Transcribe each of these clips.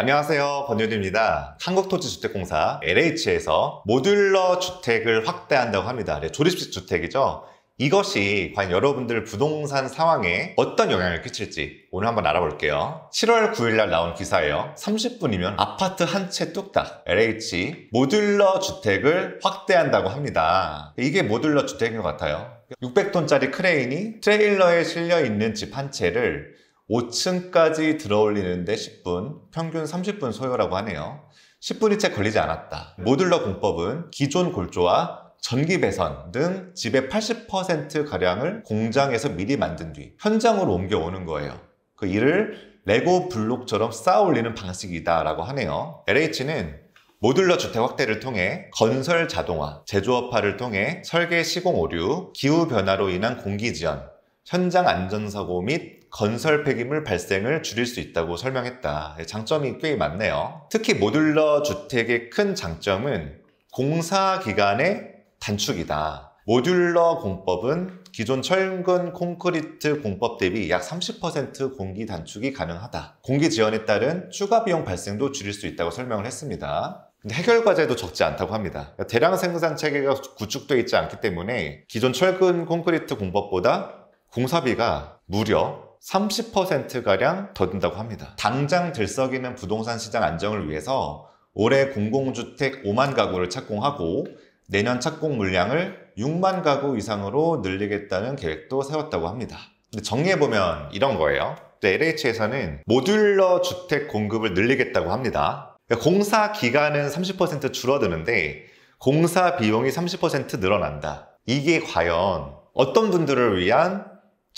안녕하세요 권유디입니다 한국토지주택공사 LH에서 모듈러 주택을 확대한다고 합니다 네, 조립식 주택이죠 이것이 과연 여러분들 부동산 상황에 어떤 영향을 끼칠지 오늘 한번 알아볼게요 7월 9일날 나온 기사예요 30분이면 아파트 한 채 뚝딱 LH 모듈러 주택을 확대한다고 합니다 이게 모듈러 주택인 것 같아요 600톤짜리 크레인이 트레일러에 실려있는 집 한 채를 5층까지 들어올리는데 10분, 평균 30분 소요라고 하네요. 10분이 채 걸리지 않았다. 모듈러 공법은 기존 골조와 전기 배선 등 집의 80%가량을 공장에서 미리 만든 뒤 현장으로 옮겨오는 거예요. 그 일을 레고 블록처럼 쌓아 올리는 방식이다라고 하네요. LH는 모듈러 주택 확대를 통해 건설 자동화, 제조업화를 통해 설계 시공 오류, 기후 변화로 인한 공기 지연, 현장 안전사고 및 건설 폐기물 발생을 줄일 수 있다고 설명했다. 예, 장점이 꽤 많네요. 특히 모듈러 주택의 큰 장점은 공사 기간의 단축이다. 모듈러 공법은 기존 철근 콘크리트 공법 대비 약 30% 공기 단축이 가능하다. 공기 지연에 따른 추가 비용 발생도 줄일 수 있다고 설명을 했습니다. 근데 해결 과제도 적지 않다고 합니다. 대량 생산 체계가 구축되어 있지 않기 때문에 기존 철근 콘크리트 공법보다 공사비가 무려 30%가량 더 든다고 합니다. 당장 들썩이는 부동산 시장 안정을 위해서 올해 공공주택 5만 가구를 착공하고 내년 착공 물량을 6만 가구 이상으로 늘리겠다는 계획도 세웠다고 합니다. 근데 정리해보면 이런 거예요. LH에서는 모듈러 주택 공급을 늘리겠다고 합니다. 그러니까 공사 기간은 30% 줄어드는데 공사 비용이 30% 늘어난다. 이게 과연 어떤 분들을 위한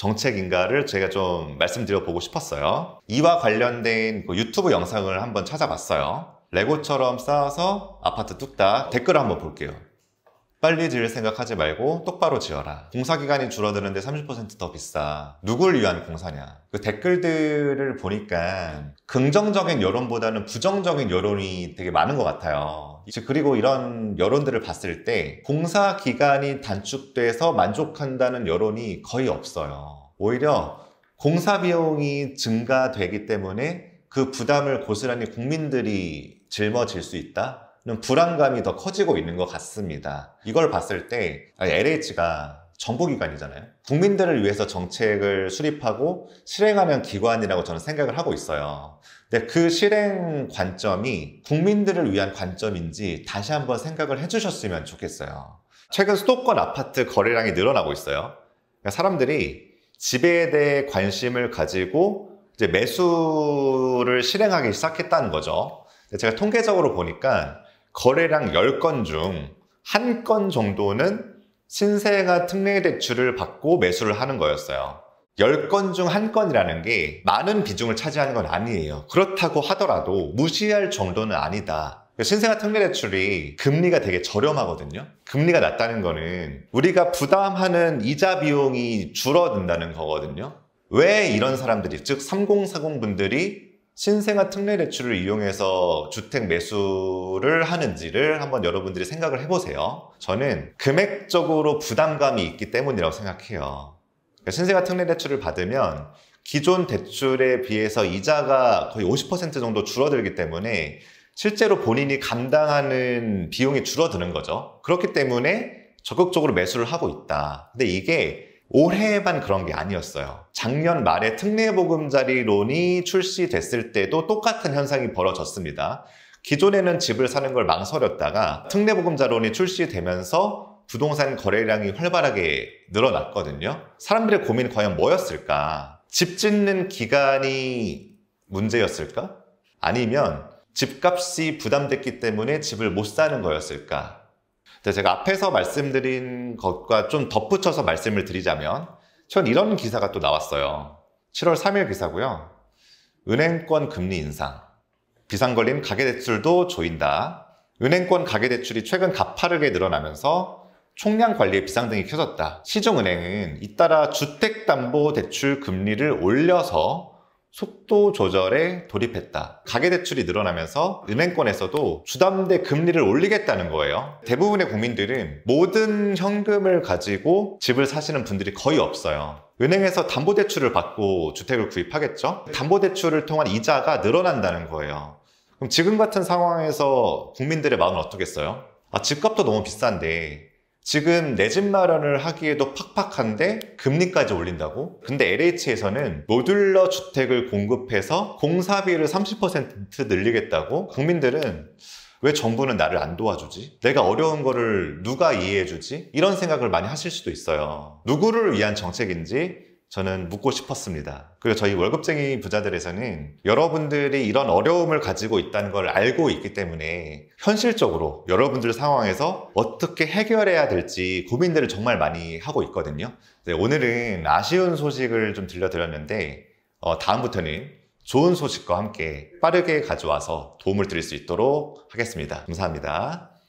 정책인가를 제가 좀 말씀드려보고 싶었어요. 이와 관련된 그 유튜브 영상을 한번 찾아봤어요. 레고처럼 쌓아서 아파트 뚝딱 댓글 한번 볼게요. 빨리 지을 생각하지 말고 똑바로 지어라. 공사기간이 줄어드는데 30%더 비싸. 누굴 위한 공사냐. 그 댓글들을 보니까 긍정적인 여론보다는 부정적인 여론이 되게 많은 것 같아요. 그리고 이런 여론들을 봤을 때 공사 기간이 단축돼서 만족한다는 여론이 거의 없어요. 오히려 공사 비용이 증가되기 때문에 그 부담을 고스란히 국민들이 짊어질 수 있다? 는 불안감이 더 커지고 있는 것 같습니다. 이걸 봤을 때 LH가 아, 정부기관이잖아요 국민들을 위해서 정책을 수립하고 실행하는 기관이라고 저는 생각을 하고 있어요. 근데 그 실행 관점이 국민들을 위한 관점인지 다시 한번 생각을 해주셨으면 좋겠어요. 최근 수도권 아파트 거래량이 늘어나고 있어요. 그러니까 사람들이 집에 대해 관심을 가지고 이제 매수를 실행하기 시작했다는 거죠. 제가 통계적으로 보니까 거래량 10건 중 한 건 정도는 신세가 특례 대출을 받고 매수를 하는 거였어요. 10건 중 한건이라는게 많은 비중을 차지하는 건 아니에요. 그렇다고 하더라도 무시할 정도는 아니다. 신생아 특례대출이 금리가 되게 저렴하거든요. 금리가 낮다는 거는 우리가 부담하는 이자 비용이 줄어든다는 거거든요. 왜 이런 사람들이, 즉 3040분들이 신생아 특례 대출을 이용해서 주택 매수를 하는지를 한번 여러분들이 생각을 해보세요. 저는 금액적으로 부담감이 있기 때문이라고 생각해요. 그러니까 신생아 특례 대출을 받으면 기존 대출에 비해서 이자가 거의 50% 정도 줄어들기 때문에 실제로 본인이 감당하는 비용이 줄어드는 거죠. 그렇기 때문에 적극적으로 매수를 하고 있다. 근데 이게 올해만 그런 게 아니었어요. 작년 말에 특례보금자리론이 출시됐을 때도 똑같은 현상이 벌어졌습니다. 기존에는 집을 사는 걸 망설였다가 특례보금자론이 출시되면서 부동산 거래량이 활발하게 늘어났거든요. 사람들의 고민이 과연 뭐였을까? 집 짓는 기간이 문제였을까? 아니면 집값이 부담됐기 때문에 집을 못 사는 거였을까? 제가 앞에서 말씀드린 것과 좀 덧붙여서 말씀을 드리자면, 전 이런 기사가 또 나왔어요. 7월 3일 기사고요. 은행권 금리 인상. 비상걸림 가계대출도 조인다. 은행권 가계대출이 최근 가파르게 늘어나면서 총량 관리에 비상등이 켜졌다. 시중은행은 잇따라 주택담보대출 금리를 올려서 속도 조절에 돌입했다. 가계대출이 늘어나면서 은행권에서도 주담대 금리를 올리겠다는 거예요. 대부분의 국민들은 모든 현금을 가지고 집을 사시는 분들이 거의 없어요. 은행에서 담보대출을 받고 주택을 구입하겠죠? 담보대출을 통한 이자가 늘어난다는 거예요. 그럼 지금 같은 상황에서 국민들의 마음은 어떻겠어요? 아, 집값도 너무 비싼데 지금 내 집 마련을 하기에도 팍팍한데 금리까지 올린다고? 근데 LH에서는 모듈러 주택을 공급해서 공사비를 30% 늘리겠다고 국민들은 왜 정부는 나를 안 도와주지? 내가 어려운 거를 누가 이해해주지? 이런 생각을 많이 하실 수도 있어요. 누구를 위한 정책인지 저는 묻고 싶었습니다. 그리고 저희 월급쟁이 부자들에서는 여러분들이 이런 어려움을 가지고 있다는 걸 알고 있기 때문에 현실적으로 여러분들 상황에서 어떻게 해결해야 될지 고민들을 정말 많이 하고 있거든요. 네, 오늘은 아쉬운 소식을 좀 들려드렸는데 어, 다음부터는 좋은 소식과 함께 빠르게 가져와서 도움을 드릴 수 있도록 하겠습니다. 감사합니다.